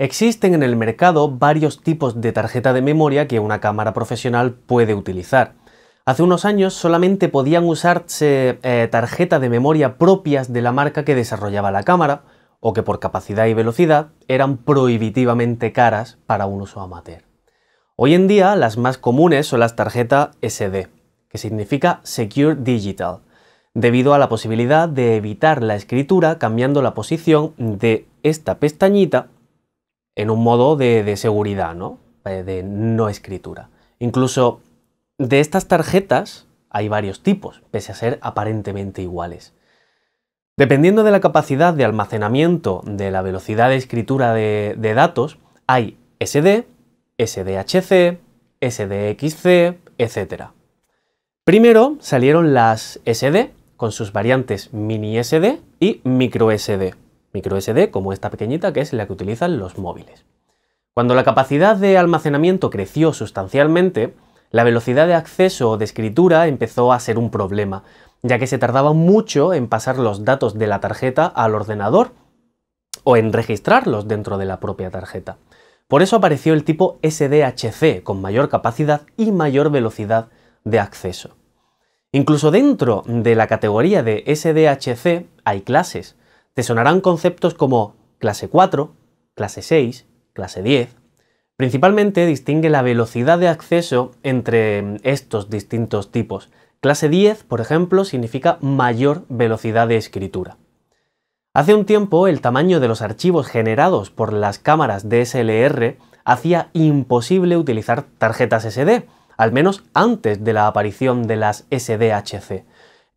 Existen en el mercado varios tipos de tarjeta de memoria que una cámara profesional puede utilizar. Hace unos años solamente podían usarse eh, tarjetas de memoria propias de la marca que desarrollaba la cámara, o que por capacidad y velocidad eran prohibitivamente caras para un uso amateur. Hoy en día las más comunes son las tarjetas SD, que significa Secure Digital, debido a la posibilidad de evitar la escritura cambiando la posición de esta pestañita en un modo de, seguridad, ¿no? Eh, de no escritura. Incluso de estas tarjetas hay varios tipos, pese a ser aparentemente iguales. Dependiendo de la capacidad de almacenamiento de la velocidad de escritura de, de datos, hay SD, SDHC, SDXC, etc. Primero salieron las SD, con sus variantes mini SD y micro SD microSD como esta pequeñita que es la que utilizan los móviles. Cuando la capacidad de almacenamiento creció sustancialmente, la velocidad de acceso o de escritura empezó a ser un problema, ya que se tardaba mucho en pasar los datos de la tarjeta al ordenador o en registrarlos dentro de la propia tarjeta. Por eso apareció el tipo SDHC con mayor capacidad y mayor velocidad de acceso. Incluso dentro de la categoría de SDHC hay clases, te sonarán conceptos como clase 4, clase 6, clase 10. Principalmente distingue la velocidad de acceso entre estos distintos tipos. Clase 10, por ejemplo, significa mayor velocidad de escritura. Hace un tiempo el tamaño de los archivos generados por las cámaras DSLR hacía imposible utilizar tarjetas SD, al menos antes de la aparición de las SDHC.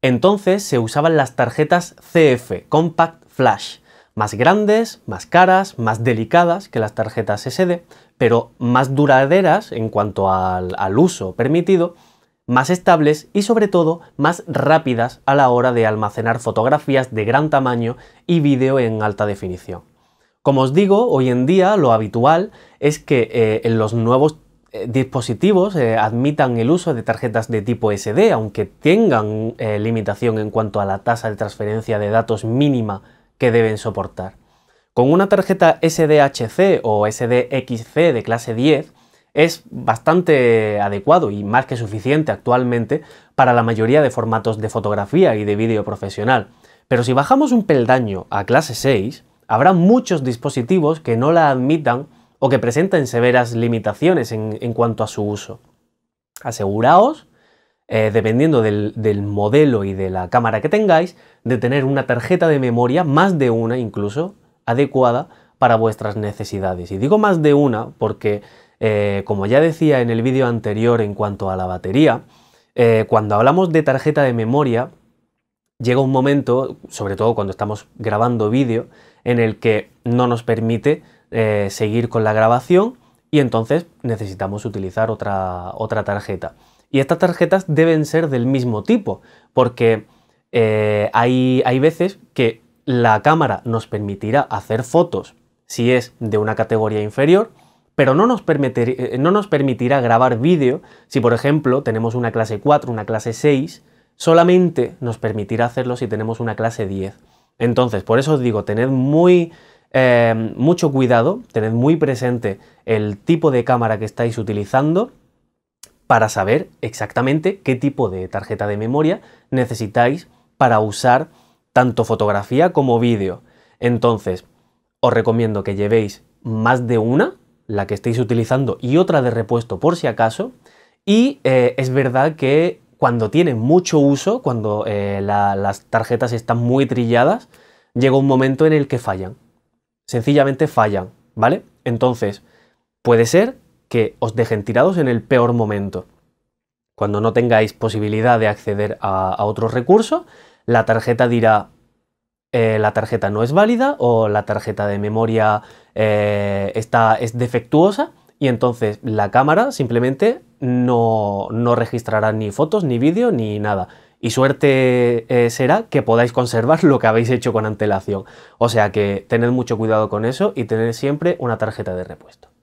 Entonces se usaban las tarjetas CF, Compact flash, más grandes, más caras, más delicadas que las tarjetas SD, pero más duraderas en cuanto al, uso permitido, más estables y sobre todo más rápidas a la hora de almacenar fotografías de gran tamaño y vídeo en alta definición. Como os digo, hoy en día lo habitual es que eh, en los nuevos eh, dispositivos eh, admitan el uso de tarjetas de tipo SD, aunque tengan limitación en cuanto a la tasa de transferencia de datos mínima que deben soportar. Con una tarjeta SDHC o SDXC de clase 10 es bastante adecuado y más que suficiente actualmente para la mayoría de formatos de fotografía y de vídeo profesional. Pero si bajamos un peldaño a clase 6, habrá muchos dispositivos que no la admitan o que presenten severas limitaciones en, cuanto a su uso. Aseguraos eh, dependiendo del, modelo y de la cámara que tengáis, de tener una tarjeta de memoria, más de una incluso, adecuada para vuestras necesidades. Y digo más de una porque, eh, como ya decía en el vídeo anterior en cuanto a la batería, eh, cuando hablamos de tarjeta de memoria, llega un momento, sobre todo cuando estamos grabando vídeo, en el que no nos permite seguir con la grabación y entonces necesitamos utilizar otra tarjeta. Y estas tarjetas deben ser del mismo tipo, porque eh, hay, veces que la cámara nos permitirá hacer fotos si es de una categoría inferior, pero no nos, eh, permitirá grabar vídeo si, por ejemplo, tenemos una clase 4, una clase 6, solamente nos permitirá hacerlo si tenemos una clase 10. Entonces, por eso os digo, tened muy, eh, mucho cuidado, tened muy presente el tipo de cámara que estáis utilizando para saber exactamente qué tipo de tarjeta de memoria necesitáis para usar tanto fotografía como vídeo. Entonces, os recomiendo que llevéis más de una, la que estéis utilizando, y otra de repuesto por si acaso. Y eh, es verdad que cuando tiene mucho uso, cuando eh, las tarjetas están muy trilladas, llega un momento en el que fallan. Sencillamente fallan, ¿vale? Entonces, puede ser que os dejen tirados en el peor momento. Cuando no tengáis posibilidad de acceder a, otro otros la tarjeta dirá eh, la tarjeta no es válida o la tarjeta de memoria eh, está, es defectuosa y entonces la cámara simplemente no, no registrará ni fotos, ni vídeo, ni nada. Y suerte eh, será que podáis conservar lo que habéis hecho con antelación. O sea que tened mucho cuidado con eso y tened siempre una tarjeta de repuesto.